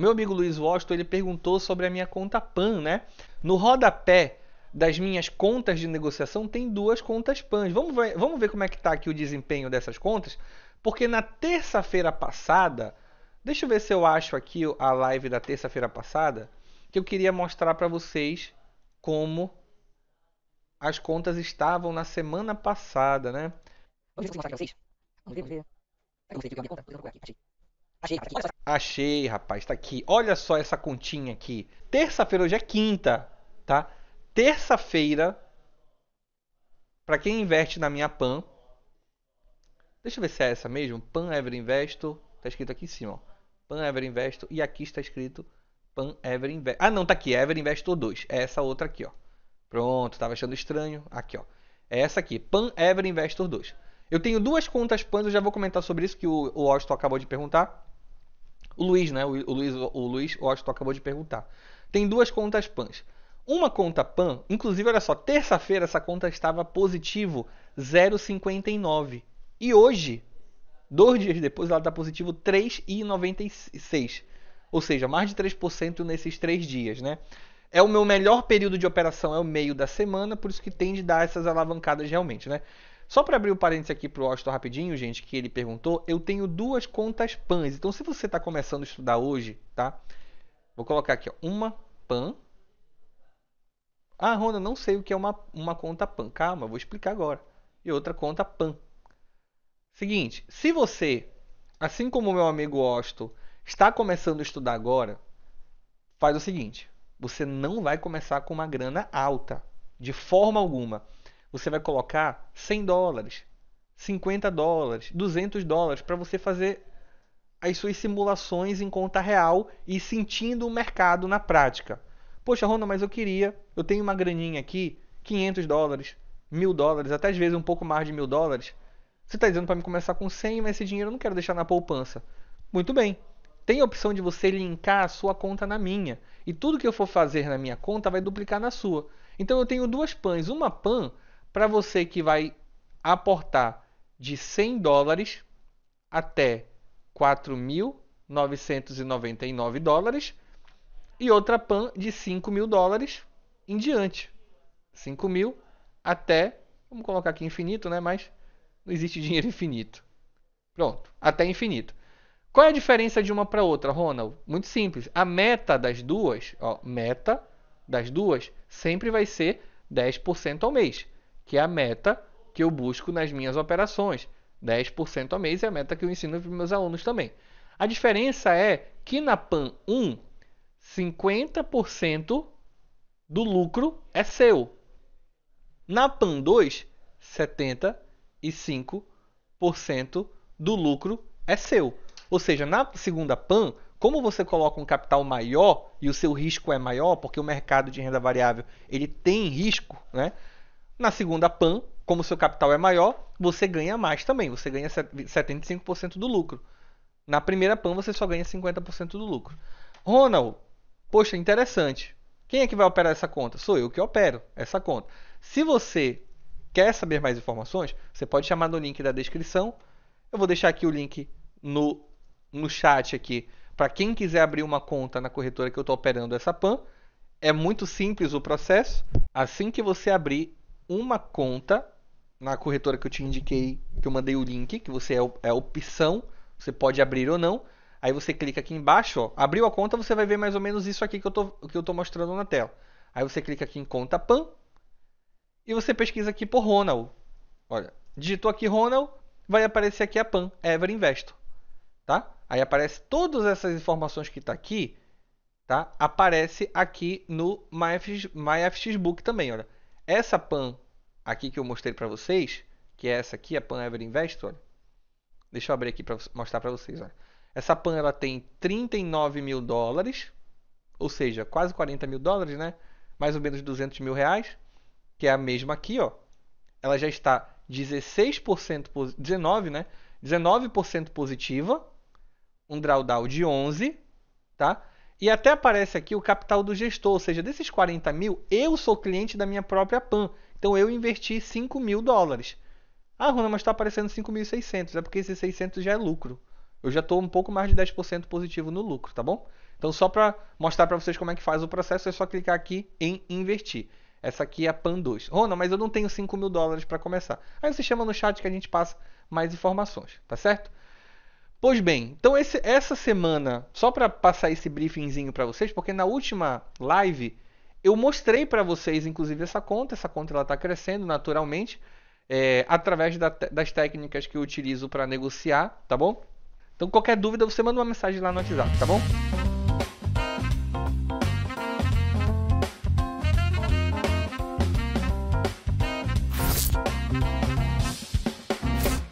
meu amigo Luiz Washington ele perguntou sobre a minha conta PAN, né? No rodapé das minhas contas de negociação tem duas contas Pan. Vamos ver, vamos ver como é que está aqui o desempenho dessas contas, porque na terça-feira passada, deixa eu ver se eu acho aqui a live da terça-feira passada, que eu queria mostrar para vocês como as contas estavam na semana passada, né? Eu não sei, eu não sei. Eu não sei, eu Eu Achei, rapaz, Achei, rapaz, tá aqui. Olha só essa continha aqui. Terça-feira, hoje é quinta, tá? Terça-feira, para quem investe na minha PAN, deixa eu ver se é essa mesmo, PAN Ever Investo, tá escrito aqui em cima, ó. PAN Ever Investo, e aqui está escrito PAN Ever Invest. Ah, não, tá aqui, Ever Investor 2, é essa outra aqui, ó. Pronto, tava achando estranho, aqui, ó. É essa aqui, PAN Ever Investor 2. Eu tenho duas contas PAN, eu já vou comentar sobre isso que o, o Austin acabou de perguntar. O Luiz, né? O, o Luiz, o Luiz Washington acabou de perguntar. Tem duas contas PANs. Uma conta PAN, inclusive, olha só, terça-feira essa conta estava positivo 0,59. E hoje, dois dias depois, ela está positivo 3,96. Ou seja, mais de 3% nesses três dias, né? É o meu melhor período de operação, é o meio da semana, por isso que tende a dar essas alavancadas realmente, né? Só para abrir o um parênteses aqui para o Austin rapidinho, gente, que ele perguntou, eu tenho duas contas PANs. Então, se você está começando a estudar hoje, tá? Vou colocar aqui, ó, uma PAN. Ah, Rona, não sei o que é uma, uma conta PAN. Calma, vou explicar agora. E outra conta PAN. Seguinte, se você, assim como o meu amigo Austin, está começando a estudar agora, faz o seguinte. Você não vai começar com uma grana alta, de forma alguma. Você vai colocar 100 dólares, 50 dólares, 200 dólares para você fazer as suas simulações em conta real e sentindo o mercado na prática. Poxa, Rona, mas eu queria, eu tenho uma graninha aqui, 500 dólares, mil dólares, até às vezes um pouco mais de mil dólares. Você está dizendo para me começar com 100, mas esse dinheiro eu não quero deixar na poupança. Muito bem, tem a opção de você linkar a sua conta na minha. E tudo que eu for fazer na minha conta vai duplicar na sua. Então eu tenho duas PANs. Uma PAN para você que vai aportar de 100 dólares até 4.999 dólares e outra PAN de 5.000 dólares em diante. 5.000 até, vamos colocar aqui infinito, né? Mas não existe dinheiro infinito. Pronto, até infinito. Qual é a diferença de uma para outra, Ronald? Muito simples. A meta das duas, ó, meta das duas sempre vai ser 10% ao mês que é a meta que eu busco nas minhas operações. 10% ao mês é a meta que eu ensino para meus alunos também. A diferença é que na PAN 1, 50% do lucro é seu. Na PAN 2, 75% do lucro é seu. Ou seja, na segunda PAN, como você coloca um capital maior e o seu risco é maior, porque o mercado de renda variável ele tem risco, né? Na segunda PAN, como seu capital é maior, você ganha mais também. Você ganha 75% do lucro. Na primeira PAN, você só ganha 50% do lucro. Ronald, poxa, interessante. Quem é que vai operar essa conta? Sou eu que opero essa conta. Se você quer saber mais informações, você pode chamar no link da descrição. Eu vou deixar aqui o link no, no chat aqui para quem quiser abrir uma conta na corretora que eu estou operando essa PAN. É muito simples o processo. Assim que você abrir uma conta na corretora que eu te indiquei, que eu mandei o link, que você é, é a opção, você pode abrir ou não. Aí você clica aqui embaixo, ó, abriu a conta, você vai ver mais ou menos isso aqui que eu tô, que eu tô mostrando na tela. Aí você clica aqui em conta PAN e você pesquisa aqui por Ronald. Olha, digitou aqui Ronald, vai aparecer aqui a PAN, é Ever Investor, tá? Aí aparece todas essas informações que está aqui, tá? Aparece aqui no MyFX, MyFX Book também, olha. Essa PAN aqui que eu mostrei para vocês, que é essa aqui, a PAN Ever Invest, olha. Deixa eu abrir aqui para mostrar para vocês, olha. Essa PAN ela tem 39 mil dólares, ou seja, quase 40 mil dólares, né? Mais ou menos 200 mil reais, que é a mesma aqui, ó. Ela já está 16%, 19, né? 19% positiva, um drawdown de 11, tá? E até aparece aqui o capital do gestor, ou seja, desses 40 mil, eu sou cliente da minha própria PAN. Então eu investi 5 mil dólares. Ah, Runa, mas está aparecendo 5.600. É porque esses 600 já é lucro. Eu já estou um pouco mais de 10% positivo no lucro, tá bom? Então só para mostrar para vocês como é que faz o processo, é só clicar aqui em investir. Essa aqui é a PAN 2. Rona, mas eu não tenho 5 mil dólares para começar. Aí você chama no chat que a gente passa mais informações, tá certo? Pois bem, então esse, essa semana, só para passar esse briefingzinho para vocês, porque na última live eu mostrei para vocês, inclusive, essa conta. Essa conta ela está crescendo naturalmente é, através da, das técnicas que eu utilizo para negociar, tá bom? Então qualquer dúvida você manda uma mensagem lá no WhatsApp, tá bom?